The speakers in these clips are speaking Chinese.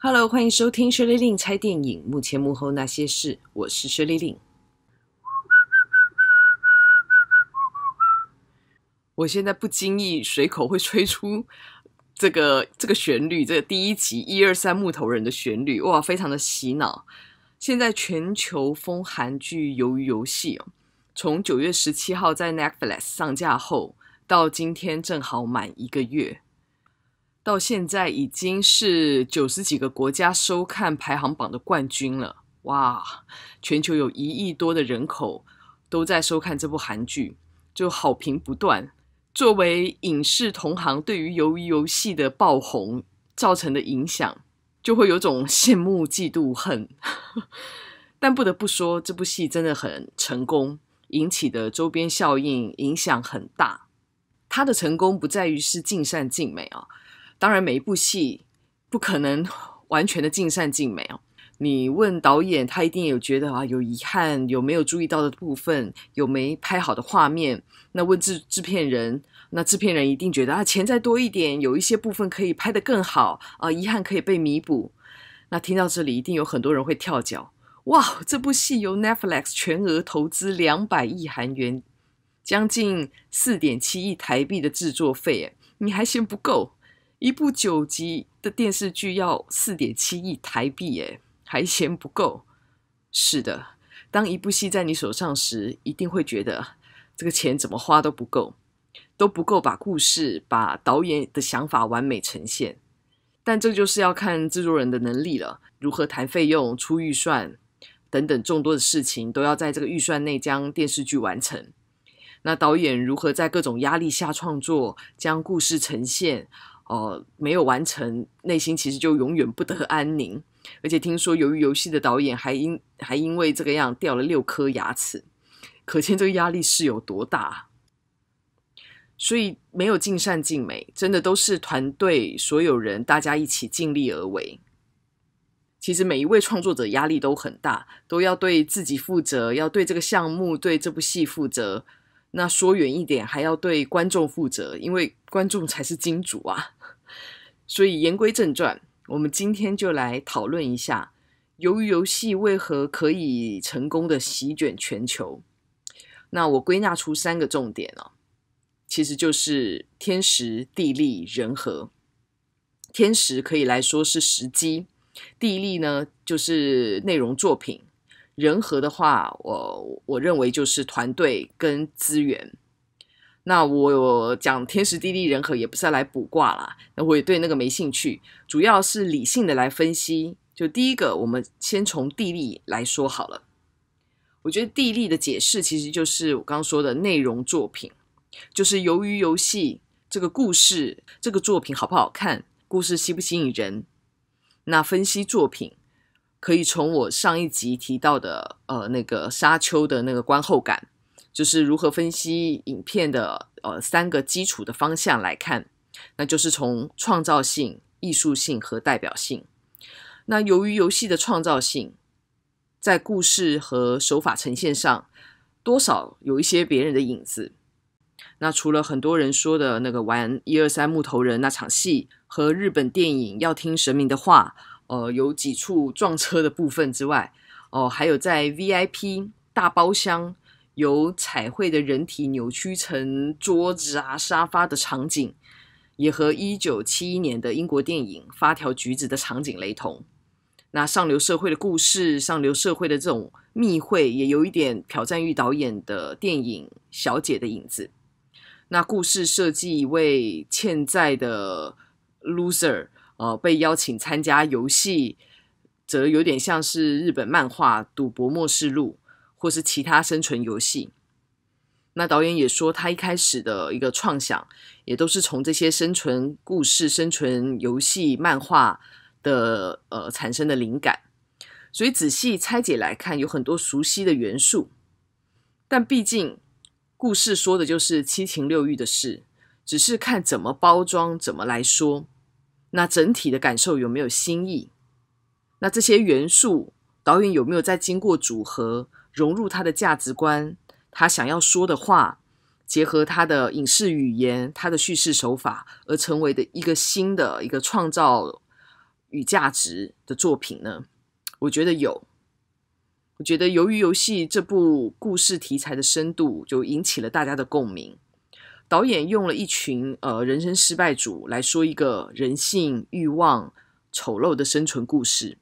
Hello，欢迎收听薛丽令猜电影，目前幕后那些事。我是薛丽令。我现在不经意随口会吹出这个这个旋律，这个第一集一二三木头人的旋律，哇，非常的洗脑。现在全球风韩剧《鱿鱼游戏》哦，从九月十七号在 Netflix 上架后，到今天正好满一个月。到现在已经是九十几个国家收看排行榜的冠军了，哇！全球有一亿多的人口都在收看这部韩剧，就好评不断。作为影视同行，对于于游戏的爆红造成的影响，就会有种羡慕嫉妒恨。但不得不说，这部戏真的很成功，引起的周边效应影响很大。它的成功不在于是尽善尽美啊。当然，每一部戏不可能完全的尽善尽美哦。你问导演，他一定有觉得啊，有遗憾，有没有注意到的部分，有没拍好的画面？那问制制片人，那制片人一定觉得啊，钱再多一点，有一些部分可以拍的更好啊，遗憾可以被弥补。那听到这里，一定有很多人会跳脚：，哇，这部戏由 Netflix 全额投资两百亿韩元，将近四点七亿台币的制作费，你还嫌不够？一部九集的电视剧要四点七亿台币，哎，还嫌不够？是的，当一部戏在你手上时，一定会觉得这个钱怎么花都不够，都不够把故事、把导演的想法完美呈现。但这就是要看制作人的能力了，如何谈费用、出预算等等众多的事情，都要在这个预算内将电视剧完成。那导演如何在各种压力下创作，将故事呈现？哦，没有完成，内心其实就永远不得安宁。而且听说，由于游戏的导演还因还因为这个样掉了六颗牙齿，可见这个压力是有多大。所以没有尽善尽美，真的都是团队所有人大家一起尽力而为。其实每一位创作者压力都很大，都要对自己负责，要对这个项目、对这部戏负责。那说远一点，还要对观众负责，因为观众才是金主啊。所以言归正传，我们今天就来讨论一下，由于游戏为何可以成功的席卷全球。那我归纳出三个重点了，其实就是天时、地利、人和。天时可以来说是时机，地利呢就是内容作品。人和的话，我我认为就是团队跟资源。那我讲天时地利人和也不是来卜卦啦，那我也对那个没兴趣，主要是理性的来分析。就第一个，我们先从地利来说好了。我觉得地利的解释其实就是我刚刚说的内容作品，就是《由于游戏》这个故事这个作品好不好看，故事吸不吸引人？那分析作品。可以从我上一集提到的，呃，那个沙丘的那个观后感，就是如何分析影片的，呃，三个基础的方向来看，那就是从创造性、艺术性和代表性。那由于游戏的创造性，在故事和手法呈现上，多少有一些别人的影子。那除了很多人说的那个玩一二三木头人那场戏和日本电影要听神明的话。呃，有几处撞车的部分之外，哦，还有在 VIP 大包厢有彩绘的人体扭曲成桌子啊、沙发的场景，也和1971年的英国电影《发条橘子》的场景雷同。那上流社会的故事，上流社会的这种密会，也有一点朴赞郁导演的电影《小姐》的影子。那故事设计一位欠债的 loser。呃被邀请参加游戏，则有点像是日本漫画《赌博末世录》或是其他生存游戏。那导演也说，他一开始的一个创想，也都是从这些生存故事、生存游戏、漫画的呃产生的灵感。所以仔细拆解来看，有很多熟悉的元素。但毕竟，故事说的就是七情六欲的事，只是看怎么包装，怎么来说。那整体的感受有没有新意？那这些元素，导演有没有在经过组合，融入他的价值观，他想要说的话，结合他的影视语言、他的叙事手法，而成为的一个新的、一个创造与价值的作品呢？我觉得有。我觉得《鱿鱼游戏》这部故事题材的深度，就引起了大家的共鸣。导演用了一群呃人生失败主来说一个人性欲望丑陋的生存故事，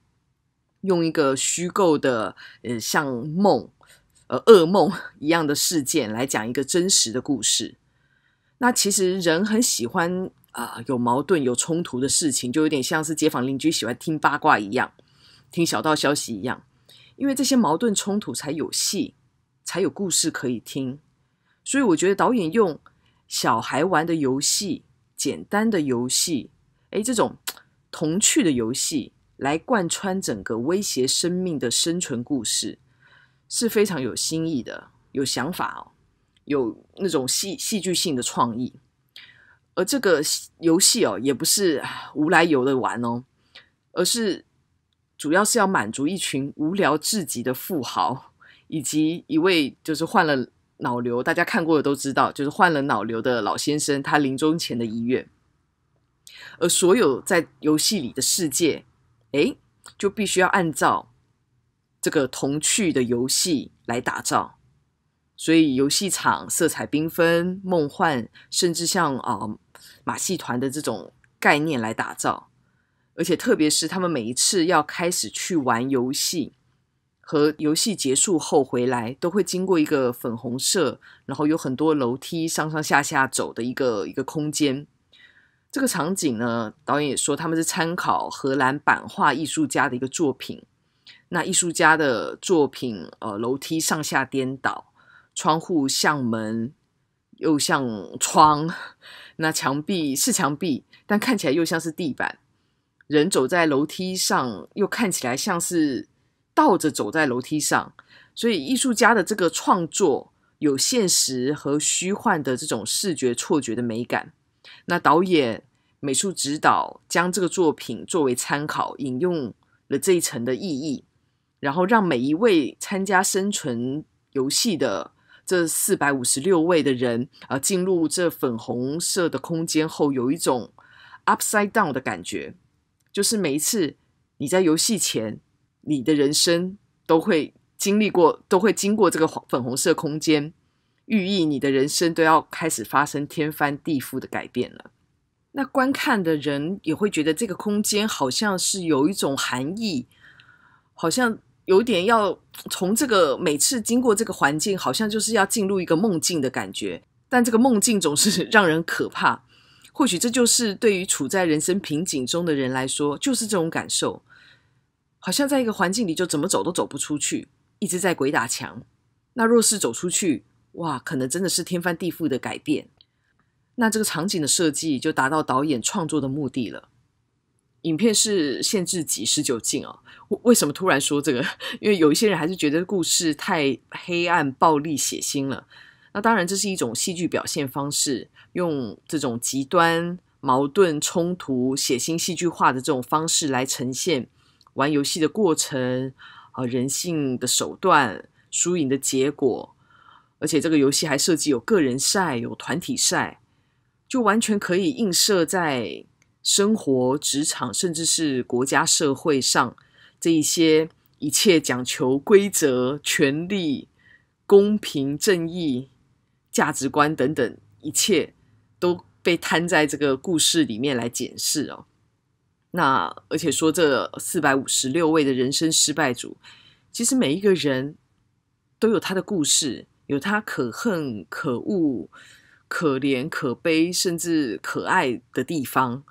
用一个虚构的呃像梦呃噩梦 一样的事件来讲一个真实的故事。那其实人很喜欢啊有矛盾有冲突的事情，就有点像是街坊邻居喜欢听八卦一样，听小道消息一样，因为这些矛盾冲突才有戏，才有故事可以听。所以我觉得导演用。小孩玩的游戏，简单的游戏，哎，这种童趣的游戏来贯穿整个威胁生命的生存故事，是非常有新意的，有想法哦，有那种戏戏剧性的创意。而这个游戏哦，也不是无来由的玩哦，而是主要是要满足一群无聊至极的富豪，以及一位就是患了。脑瘤，大家看过的都知道，就是患了脑瘤的老先生，他临终前的遗愿。而所有在游戏里的世界，哎，就必须要按照这个童趣的游戏来打造，所以游戏场色彩缤纷、梦幻，甚至像啊马戏团的这种概念来打造。而且特别是他们每一次要开始去玩游戏。和游戏结束后回来，都会经过一个粉红色，然后有很多楼梯上上下下走的一个一个空间。这个场景呢，导演也说他们是参考荷兰版画艺术家的一个作品。那艺术家的作品，呃，楼梯上下颠倒，窗户向门又像窗，那墙壁是墙壁，但看起来又像是地板。人走在楼梯上，又看起来像是。倒着走在楼梯上，所以艺术家的这个创作有现实和虚幻的这种视觉错觉的美感。那导演美术指导将这个作品作为参考，引用了这一层的意义，然后让每一位参加生存游戏的这四百五十六位的人，呃，进入这粉红色的空间后，有一种 upside down 的感觉，就是每一次你在游戏前。你的人生都会经历过，都会经过这个粉红色空间，寓意你的人生都要开始发生天翻地覆的改变了。那观看的人也会觉得这个空间好像是有一种含义，好像有点要从这个每次经过这个环境，好像就是要进入一个梦境的感觉。但这个梦境总是让人可怕。或许这就是对于处在人生瓶颈中的人来说，就是这种感受。好像在一个环境里就怎么走都走不出去，一直在鬼打墙。那若是走出去，哇，可能真的是天翻地覆的改变。那这个场景的设计就达到导演创作的目的了。影片是限制级十九禁啊，为什么突然说这个？因为有一些人还是觉得故事太黑暗、暴力、血腥了。那当然，这是一种戏剧表现方式，用这种极端、矛盾、冲突、血腥、戏剧化的这种方式来呈现。玩游戏的过程啊，人性的手段、输赢的结果，而且这个游戏还设计有个人赛、有团体赛，就完全可以映射在生活、职场，甚至是国家社会上这一些一切讲求规则、权利、公平、正义、价值观等等，一切都被摊在这个故事里面来检视哦。那而且说这四百五十六位的人生失败者，其实每一个人都有他的故事，有他可恨、可恶、可怜、可悲，甚至可爱的地方。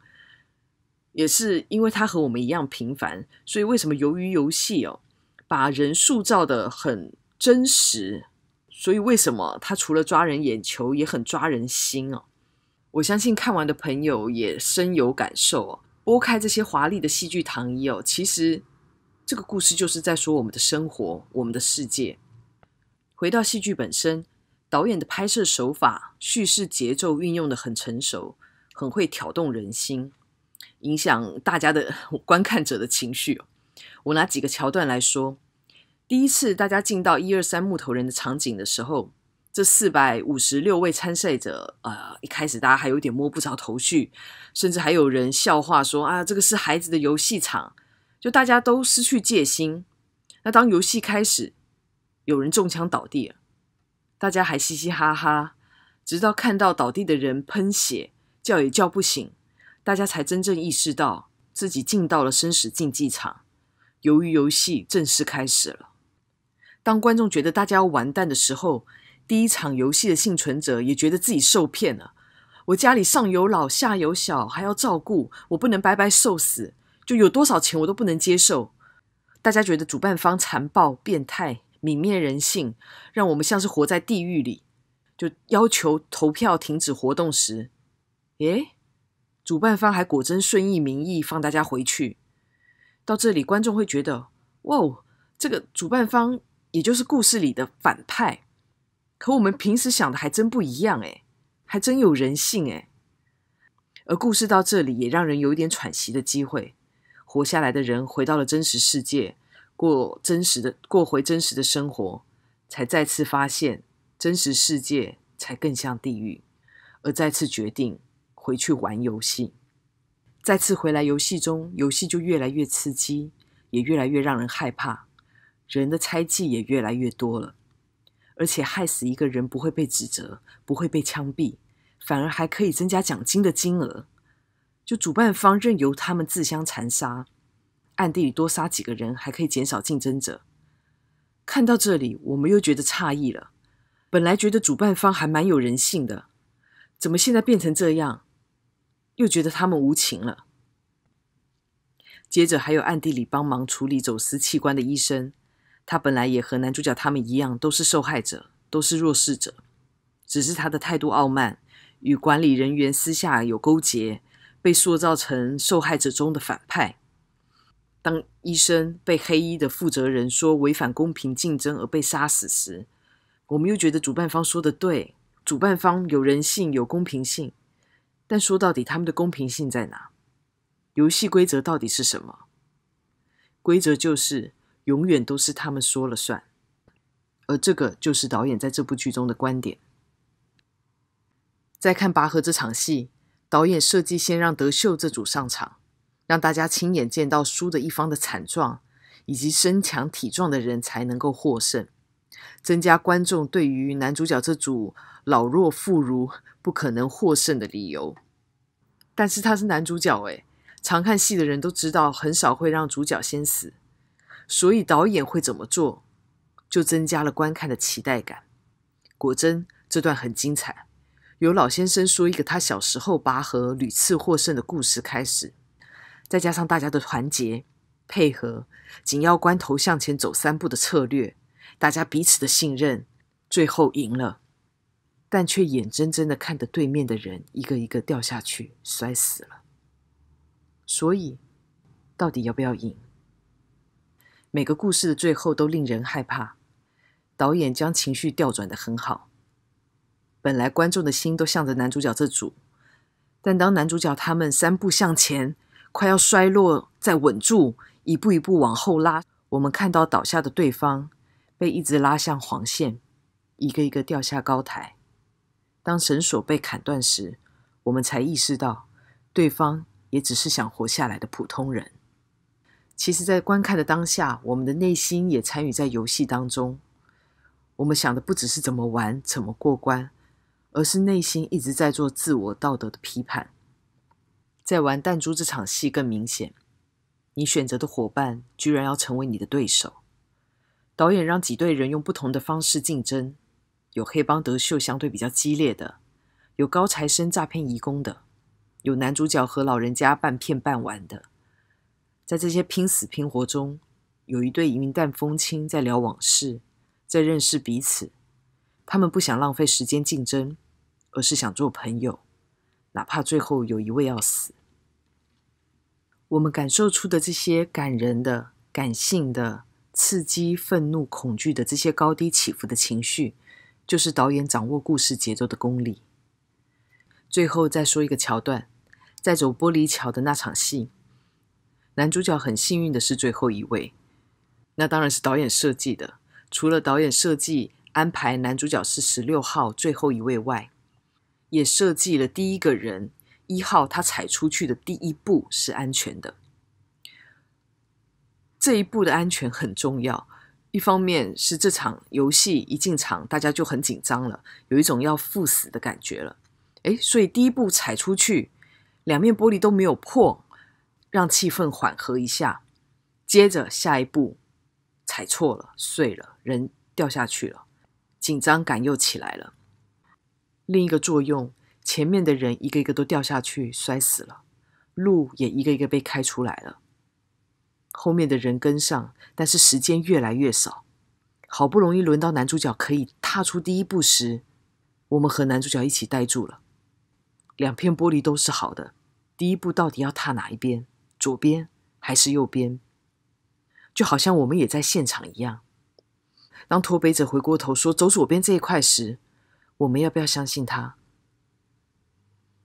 也是因为他和我们一样平凡，所以为什么《由于游戏》哦，把人塑造的很真实，所以为什么他除了抓人眼球，也很抓人心哦。我相信看完的朋友也深有感受哦。拨开这些华丽的戏剧糖衣哦，其实这个故事就是在说我们的生活，我们的世界。回到戏剧本身，导演的拍摄手法、叙事节奏运用的很成熟，很会挑动人心，影响大家的观看者的情绪。我拿几个桥段来说，第一次大家进到一二三木头人的场景的时候。这四百五十六位参赛者，呃，一开始大家还有点摸不着头绪，甚至还有人笑话说：“啊，这个是孩子的游戏场。”就大家都失去戒心。那当游戏开始，有人中枪倒地了，大家还嘻嘻哈哈。直到看到倒地的人喷血，叫也叫不醒，大家才真正意识到自己进到了生死竞技场。由于游戏正式开始了，当观众觉得大家要完蛋的时候，第一场游戏的幸存者也觉得自己受骗了。我家里上有老下有小，还要照顾，我不能白白受死，就有多少钱我都不能接受。大家觉得主办方残暴、变态、泯灭人性，让我们像是活在地狱里。就要求投票停止活动时，诶，主办方还果真顺应民意，放大家回去。到这里，观众会觉得：哇，这个主办方，也就是故事里的反派。和我们平时想的还真不一样诶，还真有人性诶。而故事到这里也让人有一点喘息的机会。活下来的人回到了真实世界，过真实的过回真实的生活，才再次发现真实世界才更像地狱，而再次决定回去玩游戏。再次回来游戏中，游戏就越来越刺激，也越来越让人害怕，人的猜忌也越来越多了。而且害死一个人不会被指责，不会被枪毙，反而还可以增加奖金的金额。就主办方任由他们自相残杀，暗地里多杀几个人还可以减少竞争者。看到这里，我们又觉得诧异了。本来觉得主办方还蛮有人性的，怎么现在变成这样？又觉得他们无情了。接着还有暗地里帮忙处理走私器官的医生。他本来也和男主角他们一样，都是受害者，都是弱势者，只是他的态度傲慢，与管理人员私下有勾结，被塑造成受害者中的反派。当医生被黑衣的负责人说违反公平竞争而被杀死时，我们又觉得主办方说的对，主办方有人性，有公平性。但说到底，他们的公平性在哪？游戏规则到底是什么？规则就是。永远都是他们说了算，而这个就是导演在这部剧中的观点。再看拔河这场戏，导演设计先让德秀这组上场，让大家亲眼见到输的一方的惨状，以及身强体壮的人才能够获胜，增加观众对于男主角这组老弱妇孺不可能获胜的理由。但是他是男主角诶，常看戏的人都知道，很少会让主角先死。所以导演会怎么做，就增加了观看的期待感。果真，这段很精彩，由老先生说一个他小时候拔河屡次获胜的故事开始，再加上大家的团结配合，紧要关头向前走三步的策略，大家彼此的信任，最后赢了，但却眼睁睁的看着对面的人一个一个掉下去摔死了。所以，到底要不要赢？每个故事的最后都令人害怕。导演将情绪调转得很好。本来观众的心都向着男主角这组，但当男主角他们三步向前，快要摔落再稳住，一步一步往后拉，我们看到倒下的对方被一直拉向黄线，一个一个掉下高台。当绳索被砍断时，我们才意识到，对方也只是想活下来的普通人。其实，在观看的当下，我们的内心也参与在游戏当中。我们想的不只是怎么玩、怎么过关，而是内心一直在做自我道德的批判。在玩弹珠这场戏更明显，你选择的伙伴居然要成为你的对手。导演让几队人用不同的方式竞争，有黑帮德秀相对比较激烈的，有高材生诈骗义工的，有男主角和老人家半骗半玩的。在这些拼死拼活中，有一对云淡风轻在聊往事，在认识彼此。他们不想浪费时间竞争，而是想做朋友，哪怕最后有一位要死。我们感受出的这些感人的、感性的、刺激、愤怒、恐惧的这些高低起伏的情绪，就是导演掌握故事节奏的功力。最后再说一个桥段，在走玻璃桥的那场戏。男主角很幸运的是最后一位，那当然是导演设计的。除了导演设计安排男主角是十六号最后一位外，也设计了第一个人一号，他踩出去的第一步是安全的。这一步的安全很重要，一方面是这场游戏一进场大家就很紧张了，有一种要赴死的感觉了。诶，所以第一步踩出去，两面玻璃都没有破。让气氛缓和一下，接着下一步踩错了，碎了，人掉下去了，紧张感又起来了。另一个作用，前面的人一个一个都掉下去摔死了，路也一个一个被开出来了，后面的人跟上，但是时间越来越少。好不容易轮到男主角可以踏出第一步时，我们和男主角一起呆住了。两片玻璃都是好的，第一步到底要踏哪一边？左边还是右边，就好像我们也在现场一样。当托背者回过头说“走左边这一块”时，我们要不要相信他？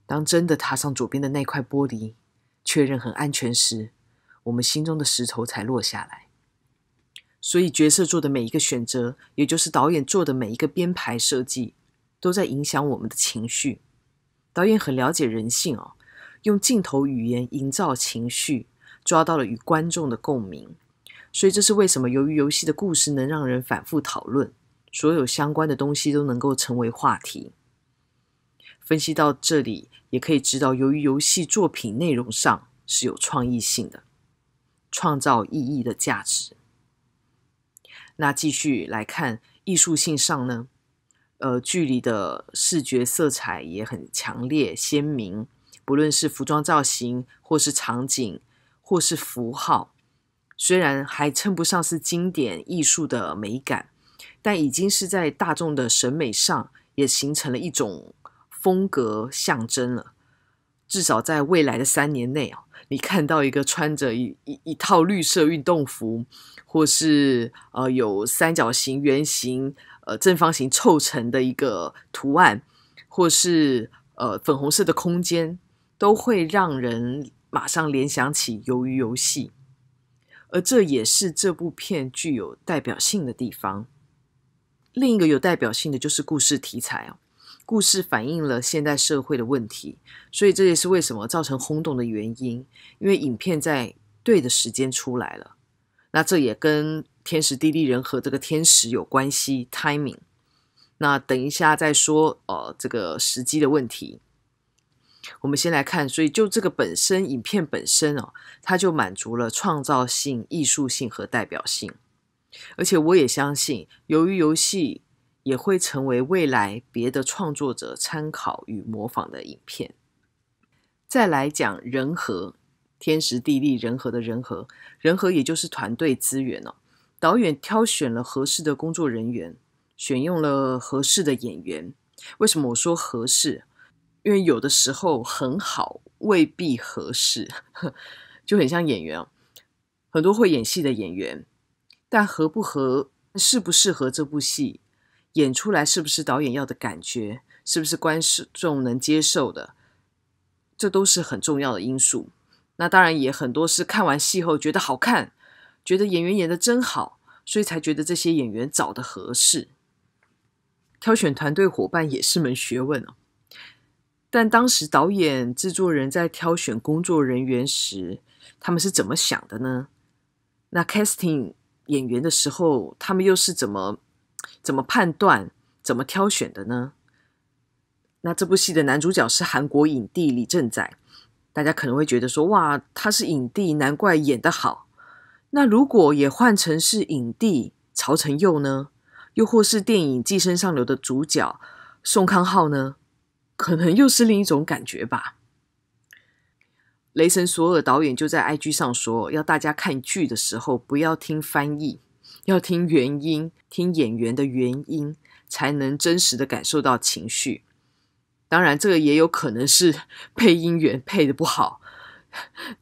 当真的踏上左边的那块玻璃，确认很安全时，我们心中的石头才落下来。所以，角色做的每一个选择，也就是导演做的每一个编排设计，都在影响我们的情绪。导演很了解人性哦。用镜头语言营造情绪，抓到了与观众的共鸣，所以这是为什么。由于游戏的故事能让人反复讨论，所有相关的东西都能够成为话题。分析到这里，也可以知道，由于游戏作品内容上是有创意性的，创造意义的价值。那继续来看艺术性上呢？呃，剧里的视觉色彩也很强烈鲜明。不论是服装造型，或是场景，或是符号，虽然还称不上是经典艺术的美感，但已经是在大众的审美上也形成了一种风格象征了。至少在未来的三年内啊，你看到一个穿着一一一套绿色运动服，或是呃有三角形、圆形、呃正方形凑成的一个图案，或是呃粉红色的空间。都会让人马上联想起《鱿鱼游戏》，而这也是这部片具有代表性的地方。另一个有代表性的就是故事题材哦，故事反映了现代社会的问题，所以这也是为什么造成轰动的原因。因为影片在对的时间出来了，那这也跟天时地利人和这个天时有关系 （timing）。那等一下再说，呃，这个时机的问题。我们先来看，所以就这个本身影片本身哦，它就满足了创造性、艺术性和代表性。而且我也相信，由于游戏也会成为未来别的创作者参考与模仿的影片。再来讲人和天时地利人和的人和人和，也就是团队资源哦。导演挑选了合适的工作人员，选用了合适的演员。为什么我说合适？因为有的时候很好未必合适，就很像演员很多会演戏的演员，但合不合、适不适合这部戏，演出来是不是导演要的感觉，是不是观众能接受的，这都是很重要的因素。那当然也很多是看完戏后觉得好看，觉得演员演的真好，所以才觉得这些演员找的合适。挑选团队伙伴也是门学问哦。但当时导演、制作人在挑选工作人员时，他们是怎么想的呢？那 casting 演员的时候，他们又是怎么怎么判断、怎么挑选的呢？那这部戏的男主角是韩国影帝李正宰，大家可能会觉得说：哇，他是影帝，难怪演得好。那如果也换成是影帝曹承佑呢？又或是电影《寄生上流》的主角宋康昊呢？可能又是另一种感觉吧。雷神索尔导演就在 IG 上说，要大家看剧的时候不要听翻译，要听原音，听演员的原音，才能真实的感受到情绪。当然，这个也有可能是 配音员配的不好，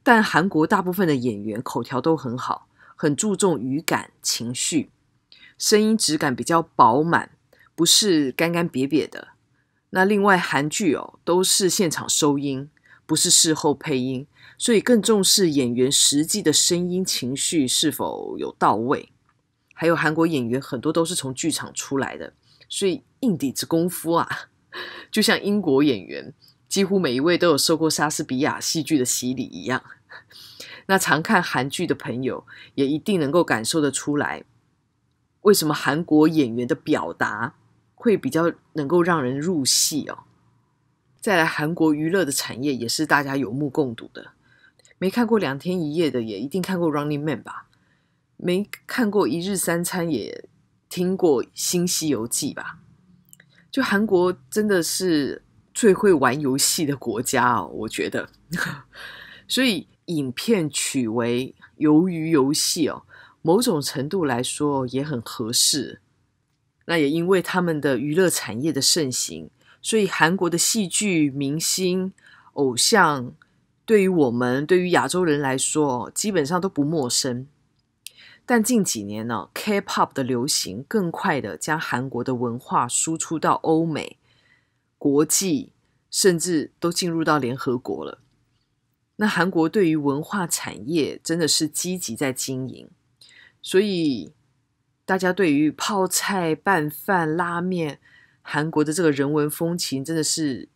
但韩国大部分的演员口条都很好，很注重语感、情绪、声音质感比较饱满，不是干干瘪瘪的。那另外，韩剧哦都是现场收音，不是事后配音，所以更重视演员实际的声音情绪是否有到位。还有韩国演员很多都是从剧场出来的，所以硬底子功夫啊，就像英国演员几乎每一位都有受过莎士比亚戏剧的洗礼一样。那常看韩剧的朋友也一定能够感受得出来，为什么韩国演员的表达。会比较能够让人入戏哦。再来，韩国娱乐的产业也是大家有目共睹的。没看过两天一夜的，也一定看过《Running Man》吧？没看过一日三餐，也听过《新西游记》吧？就韩国真的是最会玩游戏的国家哦，我觉得。所以影片取为“鱿鱼游戏”哦，某种程度来说也很合适。那也因为他们的娱乐产业的盛行，所以韩国的戏剧明星偶像，对于我们对于亚洲人来说，基本上都不陌生。但近几年呢，K-pop 的流行更快的将韩国的文化输出到欧美、国际，甚至都进入到联合国了。那韩国对于文化产业真的是积极在经营，所以。大家对于泡菜拌饭、拉面、韩国的这个人文风情，真的是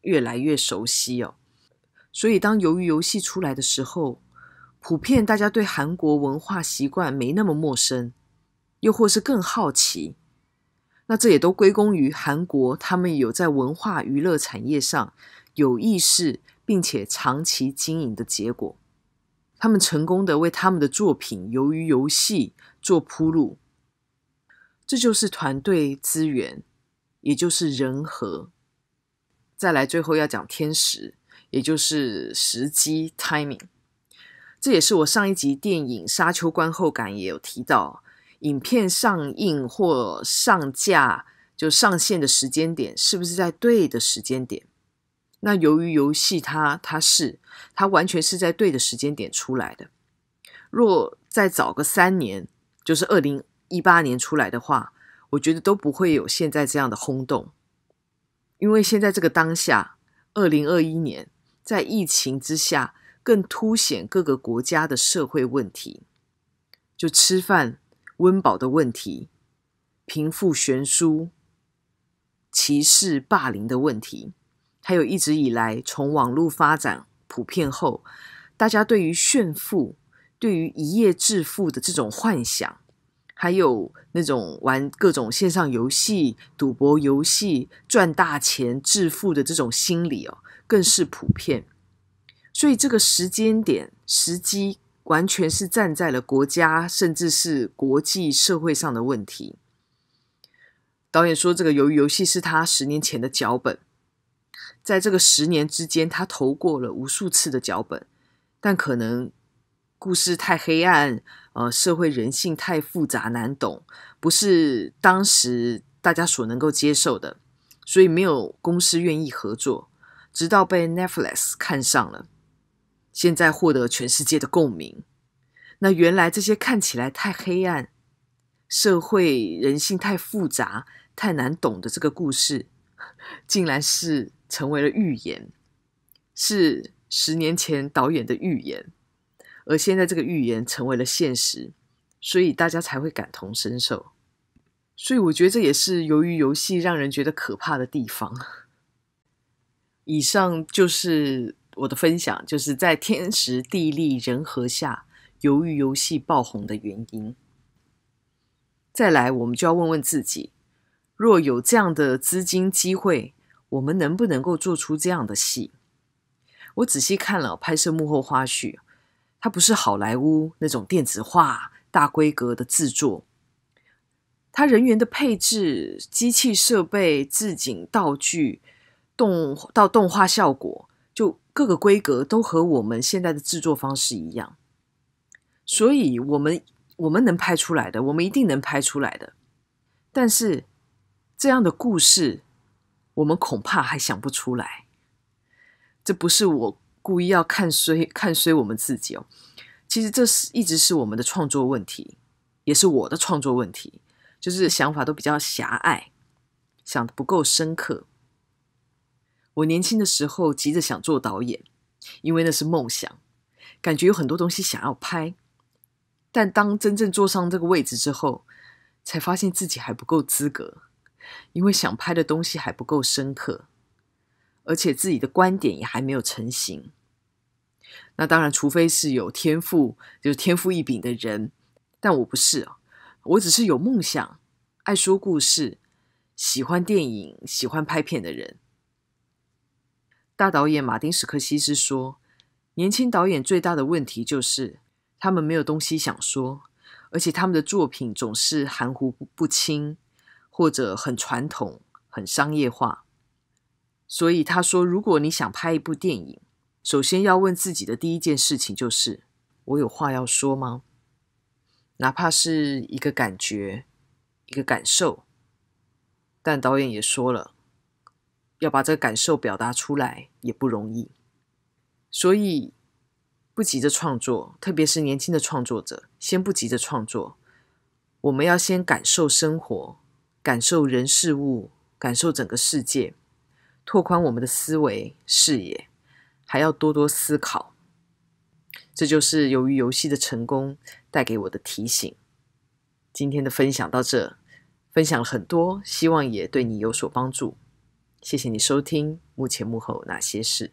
越来越熟悉哦。所以，当《鱿鱼游戏》出来的时候，普遍大家对韩国文化习惯没那么陌生，又或是更好奇。那这也都归功于韩国他们有在文化娱乐产业上有意识并且长期经营的结果。他们成功的为他们的作品《鱿鱼游戏》。做铺路，这就是团队资源，也就是人和。再来，最后要讲天时，也就是时机 （timing）。这也是我上一集电影《沙丘》观后感也有提到，影片上映或上架就上线的时间点，是不是在对的时间点？那由于游戏它它是它完全是在对的时间点出来的。若再早个三年，就是二零一八年出来的话，我觉得都不会有现在这样的轰动，因为现在这个当下，二零二一年在疫情之下，更凸显各个国家的社会问题，就吃饭温饱的问题、贫富悬殊、歧视霸凌的问题，还有一直以来从网络发展普遍后，大家对于炫富。对于一夜致富的这种幻想，还有那种玩各种线上游戏、赌博游戏赚大钱致富的这种心理哦，更是普遍。所以这个时间点、时机完全是站在了国家甚至是国际社会上的问题。导演说：“这个游游戏是他十年前的脚本，在这个十年之间，他投过了无数次的脚本，但可能。”故事太黑暗，呃，社会人性太复杂难懂，不是当时大家所能够接受的，所以没有公司愿意合作。直到被 Netflix 看上了，现在获得全世界的共鸣。那原来这些看起来太黑暗、社会人性太复杂、太难懂的这个故事，竟然是成为了预言，是十年前导演的预言。而现在这个预言成为了现实，所以大家才会感同身受。所以我觉得这也是由于游戏让人觉得可怕的地方。以上就是我的分享，就是在天时地利人和下，由于游戏爆红的原因。再来，我们就要问问自己：若有这样的资金机会，我们能不能够做出这样的戏？我仔细看了拍摄幕后花絮。它不是好莱坞那种电子化大规格的制作，它人员的配置、机器设备、置景道具、动到动画效果，就各个规格都和我们现在的制作方式一样。所以，我们我们能拍出来的，我们一定能拍出来的。但是，这样的故事，我们恐怕还想不出来。这不是我。故意要看衰看衰我们自己哦，其实这是一直是我们的创作问题，也是我的创作问题，就是想法都比较狭隘，想的不够深刻。我年轻的时候急着想做导演，因为那是梦想，感觉有很多东西想要拍，但当真正坐上这个位置之后，才发现自己还不够资格，因为想拍的东西还不够深刻。而且自己的观点也还没有成型。那当然，除非是有天赋，就是天赋异禀的人。但我不是我只是有梦想、爱说故事、喜欢电影、喜欢拍片的人。大导演马丁·史克西斯说：“年轻导演最大的问题就是他们没有东西想说，而且他们的作品总是含糊不清，或者很传统、很商业化。”所以他说：“如果你想拍一部电影，首先要问自己的第一件事情就是：我有话要说吗？哪怕是一个感觉、一个感受。但导演也说了，要把这个感受表达出来也不容易。所以不急着创作，特别是年轻的创作者，先不急着创作。我们要先感受生活，感受人事物，感受整个世界。”拓宽我们的思维视野，还要多多思考。这就是由于游戏的成功带给我的提醒。今天的分享到这，分享了很多，希望也对你有所帮助。谢谢你收听《目前幕后哪些事》。